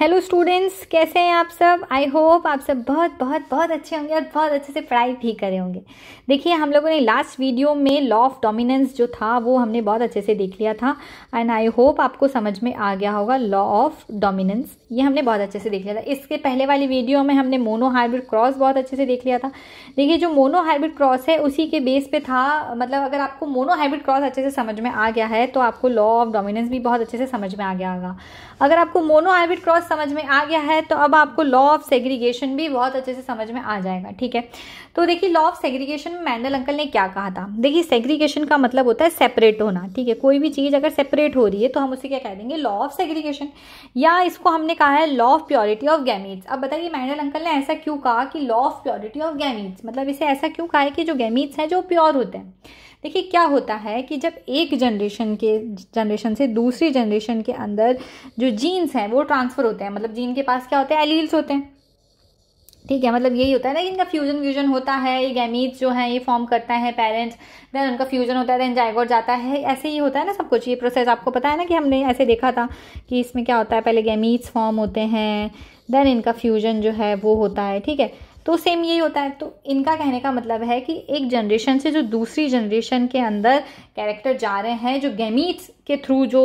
hello students कैसे हैं आप सब आई होप आप सब बहुत बहुत बहुत अच्छे होंगे और बहुत अच्छे से पढ़ाई भी करे होंगे देखिए हम लोगों ने लास्ट वीडियो में लॉ ऑफ डोमिनेंस जो था वो हमने बहुत अच्छे से देख लिया था एंड आई होप आपको समझ में आ गया होगा लॉ ऑफ डोमिनेंस ये हमने बहुत अच्छे से देख लिया था इसके पहले वाली वीडियो में हमने मोनो हाइब्रिड क्रॉस बहुत अच्छे से देख लिया था देखिए जो मोनो हाइब्रिड क्रॉस है उसी के बेस पे था मतलब अगर आपको मोनो हाइब्रिड क्रॉस अच्छे से समझ में आ गया है तो आपको लॉ ऑफ डोमिनेंस भी बहुत अच्छे से समझ में आ गया होगा अगर आपको मोनो हाइब्रिड क्रॉस समझ में आ गया है तो अब आपको लॉ ऑफ सेग्रीगेशन भी बहुत अच्छे से समझ में आ जाएगा ठीक है तो देखिए लॉ ऑफ सेग्रीगेशन में मैंडल अंकल ने क्या कहा था देखिए सेग्रीगेशन का मतलब होता है सेपरेट होना ठीक है कोई भी चीज़ अगर सेपरेट हो रही है तो हम उसे क्या कह देंगे लॉ ऑफ सेग्रीगेशन या इसको हमने कहा है law of purity of gametes अब बताइए मैंडल अंकल ने ऐसा क्यों कहा कि law of purity of gametes मतलब इसे ऐसा क्यों कहा है कि जो गैमीट्स हैं जो प्योर होते हैं देखिए क्या होता है कि जब एक जनरेशन के जनरेशन से दूसरी जनरेशन के अंदर जो जीन्स हैं वो ट्रांसफ़र होते हैं मतलब जीन के पास क्या होते हैं एलील्स होते हैं ठीक है मतलब यही होता है ना कि इनका फ्यूजन व्यूजन होता है ये गैमीज जो है ये फॉर्म करता है पेरेंट्स देन उनका फ्यूजन होता है देन जायगोट जाता है ऐसे ही होता है ना सब कुछ ये प्रोसेस आपको पता है ना कि हमने ऐसे देखा था कि इसमें क्या होता है पहले गैमीज फॉर्म होते हैं देन इनका फ्यूजन जो है वो होता है ठीक है तो सेम यही होता है तो इनका कहने का मतलब है कि एक जनरेशन से जो दूसरी जनरेशन के अंदर कैरेक्टर जा रहे हैं जो गैमीट्स के थ्रू जो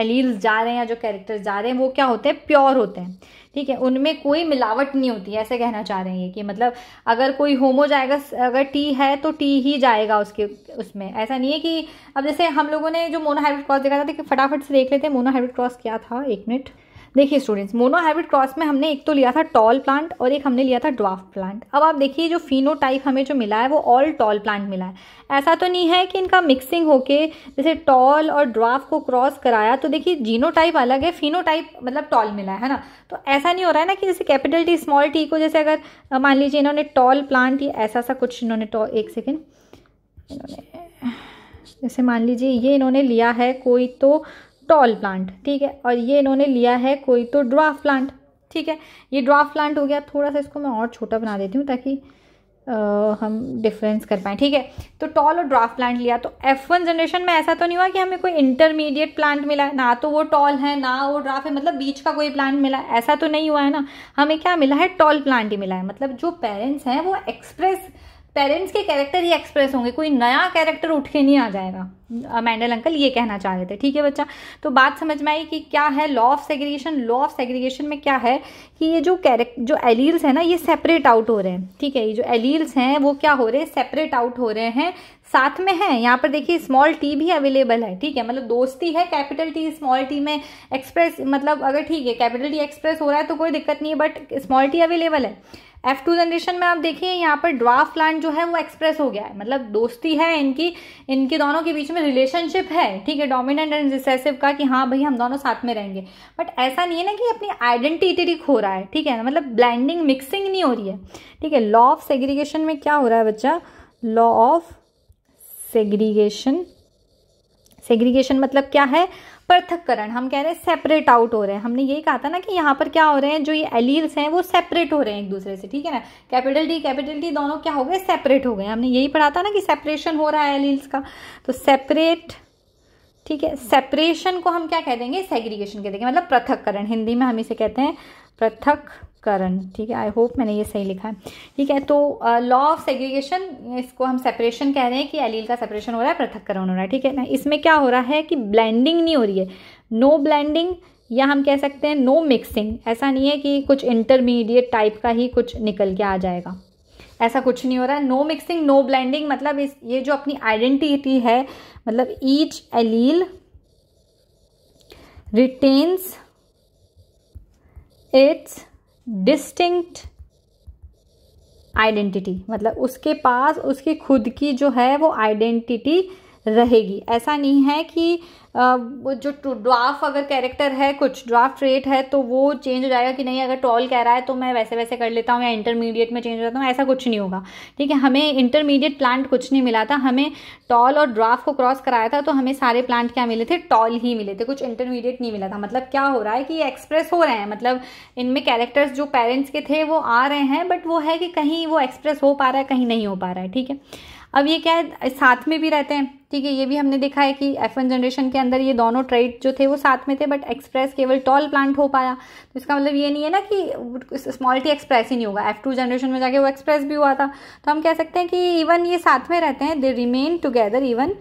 अलील्स जा रहे हैं या जो कैरेक्टर्स जा रहे हैं वो क्या होते हैं प्योर होते हैं ठीक है उनमें कोई मिलावट नहीं होती ऐसे कहना चाह रहे हैं कि मतलब अगर कोई होमो जाएगा अगर टी है तो टी ही जाएगा उसके उसमें ऐसा नहीं है कि अब जैसे हम लोगों ने जो मोनो हाइब्रिड क्रॉस देखा था कि फटाफट से देख लेते हैं मोनो हाइब्रिड क्रॉस क्या था एक मिनट देखिए स्टूडेंट्स मोनोहाइब्रिड क्रॉस में हमने एक तो लिया था टॉल प्लांट और एक हमने लिया था ड्वाफ प्लांट अब आप देखिए जो टाइप हमें जो मिला है वो ऑल टॉल प्लांट मिला है ऐसा तो नहीं है कि इनका मिक्सिंग होके जैसे टॉल और ड्राफ को क्रॉस कराया तो देखिए टाइप अलग है टाइप मतलब टॉल मिला है ना तो ऐसा नहीं हो रहा है ना कि जैसे कैपिटल टी स्मॉल टी को जैसे अगर मान लीजिए इन्होंने टॉल प्लांट या ऐसा सा कुछ इन्होंने टॉल एक सेकेंड इन्होंने जैसे मान लीजिए ये इन्होंने लिया है कोई तो टॉल प्लांट ठीक है और ये इन्होंने लिया है कोई तो ड्राफ प्लांट ठीक है ये ड्राफ प्लांट हो गया थोड़ा सा इसको मैं और छोटा बना देती हूँ ताकि आ, हम डिफरेंस कर पाएँ ठीक है तो टॉल और ड्राफ प्लांट लिया तो एफ वन जनरेशन में ऐसा तो नहीं हुआ कि हमें कोई इंटरमीडिएट प्लांट मिला है ना तो वो टॉल है ना वो ड्राफ है मतलब बीच का कोई प्लांट मिला है ऐसा तो नहीं हुआ है ना हमें क्या मिला है टॉल प्लांट ही मिला है मतलब जो पेरेंट्स हैं वो एक्सप्रेस पेरेंट्स के कैरेक्टर ही एक्सप्रेस होंगे कोई नया कैरेक्टर उठ के नहीं आ जाएगा मैंडल अंकल ये कहना चाह रहे थे ठीक है बच्चा तो बात समझ में आई कि क्या है law of segregation law of segregation में क्या है कि ये जो कैरेक्टर जो एलील्स हैं ना ये सेपरेट आउट हो रहे हैं ठीक है ये जो एलील्स हैं वो क्या हो रहे हैं सेपरेट आउट हो रहे हैं साथ में है यहाँ पर देखिए स्मॉल टी भी अवेलेबल है ठीक है मतलब दोस्ती है कैपिटल टी स्मॉल टी में एक्सप्रेस मतलब अगर ठीक है कैपिटल टी एक्सप्रेस हो रहा है तो कोई दिक्कत नहीं है बट स्मॉल टी अवेलेबल है एफ टू जनरेशन में आप देखिए यहाँ पर ड्राफ प्लांट जो है वो एक्सप्रेस हो गया है मतलब दोस्ती है इनकी इनके दोनों के बीच में रिलेशनशिप है ठीक है डोमिनेंट एंड रिसेसिव का कि हाँ भाई हम दोनों साथ में रहेंगे बट ऐसा नहीं है ना कि अपनी आइडेंटिटी खो रहा है ठीक है ना मतलब ब्लैंडिंग मिक्सिंग नहीं हो रही है ठीक है लॉ ऑफ सेग्रीगेशन में क्या हो रहा है बच्चा लॉ ऑफ सेग्रीगेशन सेग्रीगेशन मतलब क्या है पृथककरण हम कह रहे हैं सेपरेट आउट हो रहे हैं हमने यही कहा था ना कि यहाँ पर क्या हो रहे हैं जो ये एलील्स हैं वो सेपरेट हो रहे हैं एक दूसरे से ठीक है ना कैपिटल डी कैपिटल डी दोनों क्या हो गए सेपरेट हो गए हमने यही पढ़ा था ना कि सेपरेशन हो रहा है एलील्स का तो सेपरेट ठीक है सेपरेशन को हम क्या कह देंगे सेग्रीगेशन कह देंगे मतलब पृथककरण हिंदी में हम इसे कहते हैं पृथक करण ठीक है आई होप मैंने ये सही लिखा है ठीक है तो लॉ ऑफ सेग्रीगेशन इसको हम सेपरेशन कह रहे हैं कि एलील का सेपरेशन हो रहा है पृथककरण हो रहा है ठीक है ना इसमें क्या हो रहा है कि ब्लैंडिंग नहीं हो रही है नो ब्लैंडिंग या हम कह सकते हैं नो मिक्सिंग ऐसा नहीं है कि कुछ इंटरमीडिएट टाइप का ही कुछ निकल के आ जाएगा ऐसा कुछ नहीं हो रहा है नो मिक्सिंग नो ब्लैंडिंग मतलब इस ये जो अपनी आइडेंटिटी है मतलब each allele retains its distinct identity मतलब उसके पास उसकी खुद की जो है वो आइडेंटिटी रहेगी ऐसा नहीं है कि जो ड्राफ अगर कैरेक्टर है कुछ ड्राफ्ट रेट है तो वो चेंज हो जाएगा कि नहीं अगर टॉल कह रहा है तो मैं वैसे वैसे कर लेता हूँ या इंटरमीडिएट में चेंज हो जाता हूँ ऐसा कुछ नहीं होगा ठीक है हमें इंटरमीडिएट प्लांट कुछ नहीं मिला था हमें टॉल और ड्राफ्ट को क्रॉस कराया था तो हमें सारे प्लांट क्या मिले थे टॉल ही मिले थे कुछ इंटरमीडिएट नहीं मिला था मतलब क्या हो रहा है कि एक्सप्रेस हो रहे हैं मतलब इनमें कैरेक्टर्स जो पेरेंट्स के थे वो आ रहे हैं बट वो है कि कहीं वो एक्सप्रेस हो पा रहा है कहीं नहीं हो पा रहा है ठीक है अब ये क्या है साथ में भी रहते हैं ठीक है ये भी हमने देखा है कि एफ वन जनरेशन के अंदर ये दोनों ट्रेड जो थे वो साथ में थे बट एक्सप्रेस केवल टॉल प्लांट हो पाया तो इसका मतलब ये नहीं है ना कि स्मॉल टी एक्सप्रेस ही नहीं होगा एफ टू जनरेशन में जाके वो एक्सप्रेस भी हुआ था तो हम कह सकते हैं कि इवन ये साथ में रहते हैं they remain together even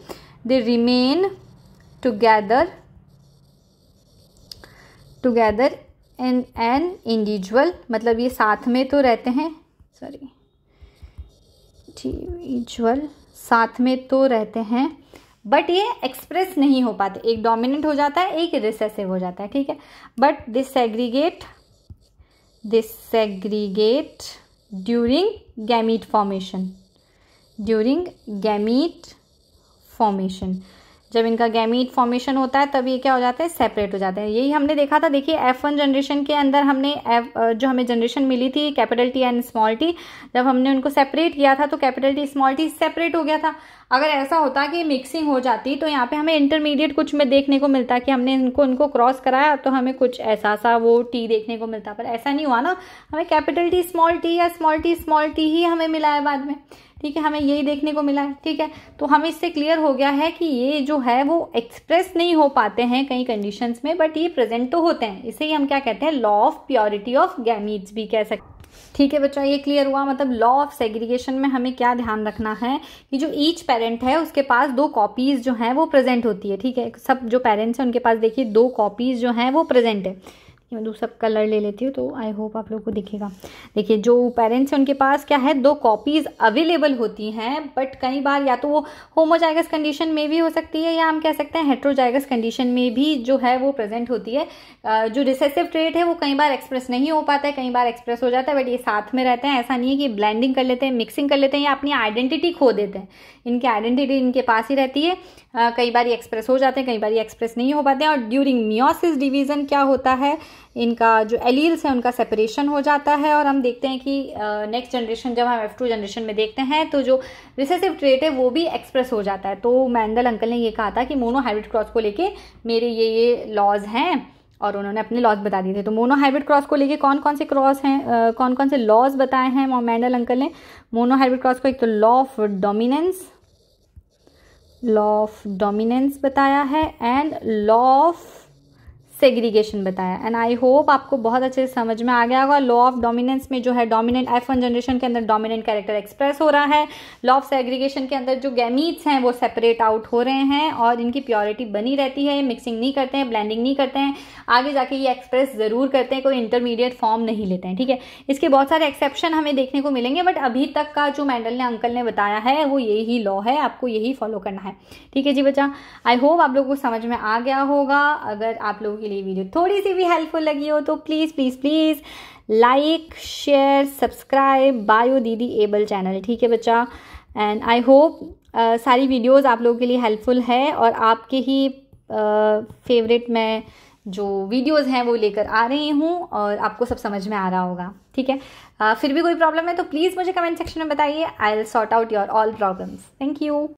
they remain together together in an individual मतलब ये साथ में तो रहते हैं सॉरी इंडिविजुअल साथ में तो रहते हैं बट ये एक्सप्रेस नहीं हो पाते एक डोमिनेंट हो जाता है एक रिसेसिव हो जाता है ठीक है but disaggregate disaggregate during gamete formation during gamete formation जब इनका गैमीट फॉर्मेशन होता है तब ये क्या हो जाता है सेपरेट हो जाते हैं यही हमने देखा था देखिए एफ वन जनरेशन के अंदर हमने एफ जो हमें जनरेशन मिली थी capital T and small T जब हमने उनको सेपरेट किया था तो capital T small T separate हो गया था अगर ऐसा होता कि मिक्सिंग हो जाती तो यहाँ पे हमें इंटरमीडिएट कुछ में देखने को मिलता कि हमने इनको उनको क्रॉस कराया तो हमें कुछ ऐसा सा वो टी देखने को मिलता पर ऐसा नहीं हुआ ना हमें कैपिटल टी स्मॉल टी या स्मॉल टी स्मॉल टी ही हमें मिला है बाद में ठीक है हमें यही देखने को मिला है ठीक है तो हमें इससे क्लियर हो गया है कि ये जो है वो एक्सप्रेस नहीं हो पाते हैं कई कंडीशंस में बट ये प्रेजेंट तो होते हैं इसे ही हम क्या कहते हैं law of purity of gametes भी कह सकते ठीक है बच्चा ये क्लियर हुआ मतलब लॉ ऑफ सेग्रीगेशन में हमें क्या ध्यान रखना है कि जो ईच पेरेंट है उसके पास दो कॉपीज जो हैं वो प्रेजेंट होती है ठीक है सब जो पेरेंट्स हैं उनके पास देखिए दो कॉपीज जो हैं वो प्रेजेंट है मैं दूसरा कलर ले लेती हूँ तो आई होप आप लोगों को दिखेगा देखिए जो पेरेंट्स हैं उनके पास क्या है दो कॉपीज़ अवेलेबल होती हैं बट कई बार या तो वो होमोजाइगस कंडीशन में भी हो सकती है या हम कह सकते हैं हेट्रोजाइगस कंडीशन में भी जो है वो प्रेजेंट होती है जो रिसेसिव ट्रेट है वो कई बार एक्सप्रेस नहीं हो पाता है कई बार एक्सप्रेस हो जाता है बट ये साथ में रहते हैं ऐसा नहीं है कि ब्लैंडिंग कर लेते हैं मिक्सिंग कर लेते हैं या अपनी आइडेंटिटी खो देते हैं इनकी आइडेंटिटी इनके पास ही रहती है कई बार ये एक्सप्रेस हो जाते हैं कई बार ये एक्सप्रेस नहीं हो पाते हैं और ड्यूरिंग मियोसिस डिवीज़न क्या होता है इनका जो एलील्स है उनका सेपरेशन हो जाता है और हम देखते हैं कि नेक्स्ट जनरेशन जब हम एफ टू जनरेशन में देखते हैं तो जो रिसेसिव ट्रेट है वो भी एक्सप्रेस हो जाता है तो मैंडल अंकल ने ये कहा था कि मोनो हाइब्रिड क्रॉस को लेके मेरे ये ये लॉज हैं और उन्होंने अपने लॉज बता दिए थे तो मोनो हाइब्रिड क्रॉस को लेके कौन कौन से क्रॉस हैं कौन कौन से लॉज बताए हैं मैंडल अंकल ने मोनो हाइब्रिड क्रॉस को एक तो law of dominance law of dominance बताया है एंड लॉ ऑफ सेग्रीगेशन बताया एंड आई होप आपको बहुत अच्छे से समझ में आ गया होगा लॉ ऑफ डोमिनेंस में जो है डोमिनेंट एफ वन जनरेशन के अंदर डोमिनेंट कैरेक्टर एक्सप्रेस हो रहा है लॉ ऑफ सेग्रीगेशन के अंदर जो गैमीट्स हैं वो सेपरेट आउट हो रहे हैं और इनकी प्योरिटी बनी रहती है मिक्सिंग नहीं करते हैं ब्लैंडिंग नहीं करते हैं आगे जाके ये एक्सप्रेस ज़रूर करते हैं कोई इंटरमीडिएट फॉर्म नहीं लेते हैं ठीक है इसके बहुत सारे एक्सेप्शन हमें देखने को मिलेंगे बट अभी तक का जो मैंडल ने अंकल ने बताया है वो यही लॉ है आपको यही फॉलो करना है ठीक है जी बच्चा आई होप आप लोगों को समझ में आ गया होगा अगर आप लोगों लिए वीडियो थोड़ी सी भी हेल्पफुल लगी हो तो please please please like share subscribe bio दीदी एबल चैनल ठीक है बच्चा एंड आई होप सारी वीडियोस आप लोगों के लिए हेल्पफुल है और आपके ही फेवरेट uh, में जो वीडियोस हैं वो लेकर आ रही हूँ और आपको सब समझ में आ रहा होगा ठीक है uh, फिर भी कोई प्रॉब्लम है तो प्लीज़ मुझे कमेंट सेक्शन में बताइए I will sort out your all problems thank you